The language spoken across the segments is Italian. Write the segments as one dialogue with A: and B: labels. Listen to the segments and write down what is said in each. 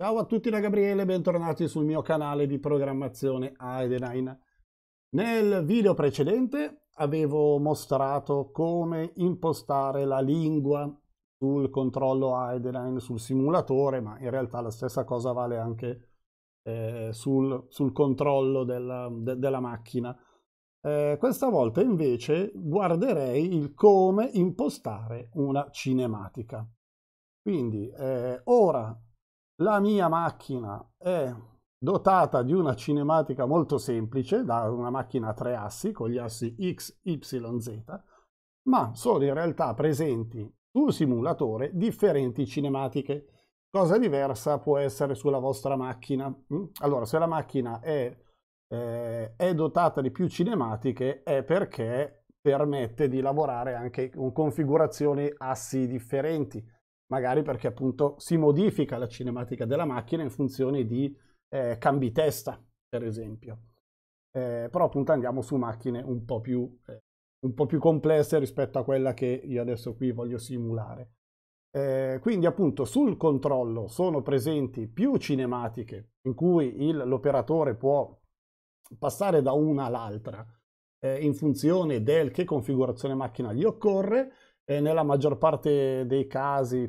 A: Ciao a tutti da Gabriele, bentornati sul mio canale di programmazione Aedenine. Nel video precedente avevo mostrato come impostare la lingua sul controllo Aedenine sul simulatore, ma in realtà la stessa cosa vale anche eh, sul, sul, controllo della, de, della macchina. Eh, questa volta invece guarderei il come impostare una cinematica. Quindi eh, ora la mia macchina è dotata di una cinematica molto semplice, da una macchina a tre assi con gli assi X, Y, Z, ma sono in realtà presenti sul simulatore differenti cinematiche. Cosa diversa può essere sulla vostra macchina. Mm? Allora, se la macchina è, eh, è dotata di più cinematiche è perché permette di lavorare anche con configurazioni assi differenti magari perché appunto si modifica la cinematica della macchina in funzione di eh, cambi testa, per esempio. Eh, però appunto andiamo su macchine un po, più, eh, un po' più complesse rispetto a quella che io adesso qui voglio simulare. Eh, quindi appunto sul controllo sono presenti più cinematiche in cui il, l'operatore può passare da una all'altra eh, in funzione del che configurazione macchina gli occorre e nella maggior parte dei casi,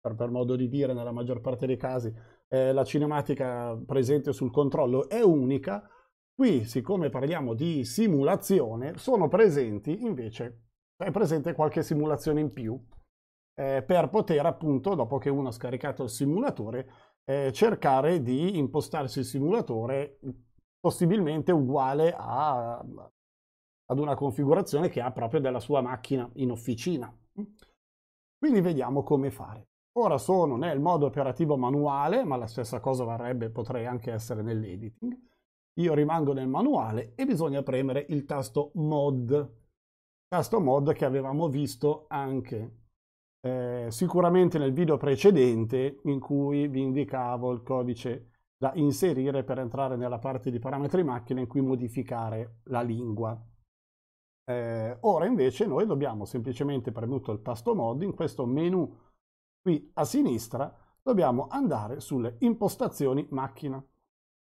A: per, per modo di dire, nella maggior parte dei casi, eh, la cinematica presente sul controllo è unica, qui siccome parliamo di simulazione, sono presenti invece, è presente qualche simulazione in più eh, per poter appunto, dopo che uno ha scaricato il simulatore, eh, cercare di impostarsi il simulatore possibilmente uguale a ad una configurazione che ha proprio della sua macchina in officina. Quindi vediamo come fare. Ora sono nel modo operativo manuale, ma la stessa cosa varrebbe, potrei anche essere nell'editing. Io rimango nel manuale e bisogna premere il tasto mod. Tasto mod che avevamo visto anche eh, sicuramente nel video precedente in cui vi indicavo il codice da inserire per entrare nella parte di parametri macchina in cui modificare la lingua. Eh, ora invece noi dobbiamo semplicemente premuto il tasto mod in questo menu qui a sinistra dobbiamo andare sulle impostazioni macchina.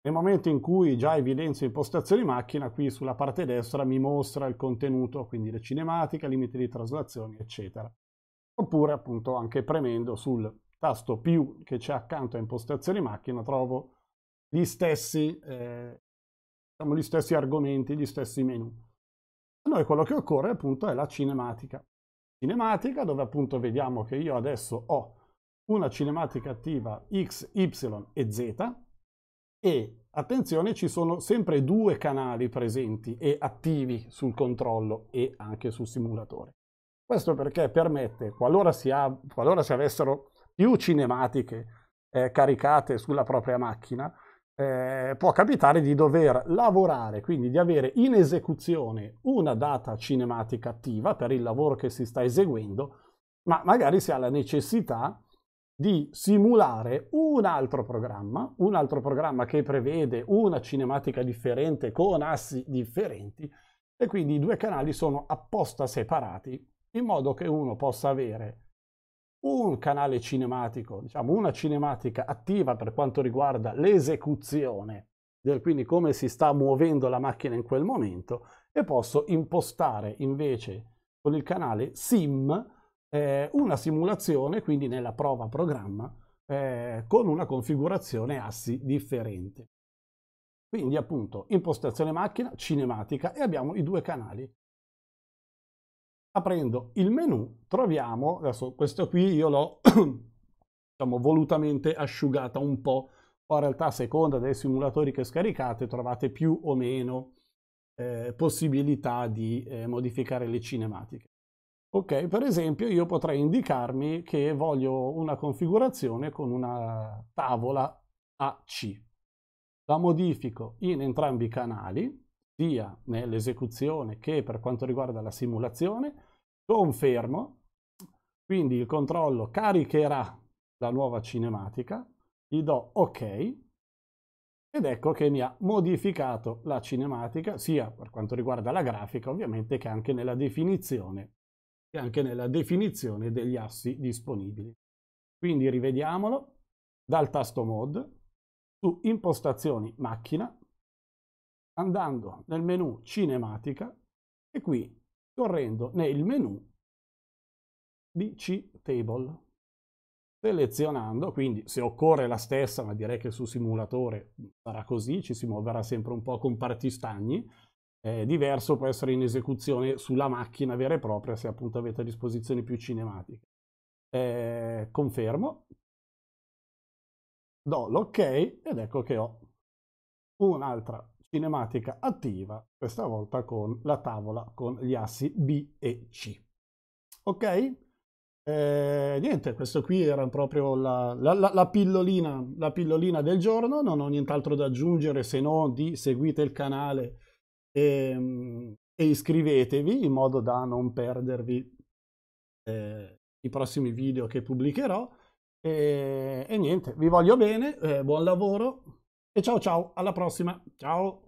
A: Nel momento in cui già evidenzio impostazioni macchina, qui sulla parte destra mi mostra il contenuto, quindi le cinematiche, limiti di traslazione eccetera. Oppure appunto anche premendo sul tasto più che c'è accanto a impostazioni macchina trovo gli stessi, eh, diciamo, gli stessi argomenti, gli stessi menu noi quello che occorre appunto è la cinematica. Cinematica dove appunto vediamo che io adesso ho una cinematica attiva X, Y e Z e attenzione ci sono sempre due canali presenti e attivi sul controllo e anche sul simulatore. Questo perché permette, qualora si, ha, qualora si avessero più cinematiche eh, caricate sulla propria macchina, eh, può capitare di dover lavorare, quindi di avere in esecuzione una data cinematica attiva per il lavoro che si sta eseguendo, ma magari si ha la necessità di simulare un altro programma, un altro programma che prevede una cinematica differente con assi differenti e quindi i due canali sono apposta separati in modo che uno possa avere un canale cinematico, diciamo una cinematica attiva per quanto riguarda l'esecuzione, del, quindi come si sta muovendo la macchina in quel momento, e posso impostare invece con il canale sim eh, una simulazione, quindi nella prova programma, eh, con una configurazione assi differente. Quindi appunto impostazione macchina, cinematica e abbiamo i due canali aprendo il menu troviamo, adesso questo qui io l'ho diciamo, volutamente asciugata un po', poi in realtà a seconda dei simulatori che scaricate trovate più o meno eh, possibilità di eh, modificare le cinematiche. Ok, per esempio io potrei indicarmi che voglio una configurazione con una tavola AC. La modifico in entrambi i canali, sia nell'esecuzione che per quanto riguarda la simulazione, Confermo. Quindi il controllo caricherà la nuova cinematica, gli do ok ed ecco che mi ha modificato la cinematica sia per quanto riguarda la grafica ovviamente che anche nella definizione, che anche nella definizione degli assi disponibili. Quindi rivediamolo dal tasto mode su impostazioni macchina andando nel menu cinematica e qui scorrendo nel menu BC Table, selezionando, quindi se occorre la stessa, ma direi che sul simulatore sarà così, ci si muoverà sempre un po' con parti stagni, eh, diverso può essere in esecuzione sulla macchina vera e propria se appunto avete a disposizione più cinematiche. Eh, confermo, do l'ok ed ecco che ho un'altra cinematica attiva, questa volta con la tavola con gli assi B e C. Ok? Eh, niente, questo qui era proprio la, la, la, la, pillolina, la pillolina del giorno, non ho nient'altro da aggiungere se non di seguite il canale e, ehm, e iscrivetevi in modo da non perdervi eh, i prossimi video che pubblicherò. E, e niente, vi voglio bene, eh, buon lavoro, e ciao ciao, alla prossima. Ciao.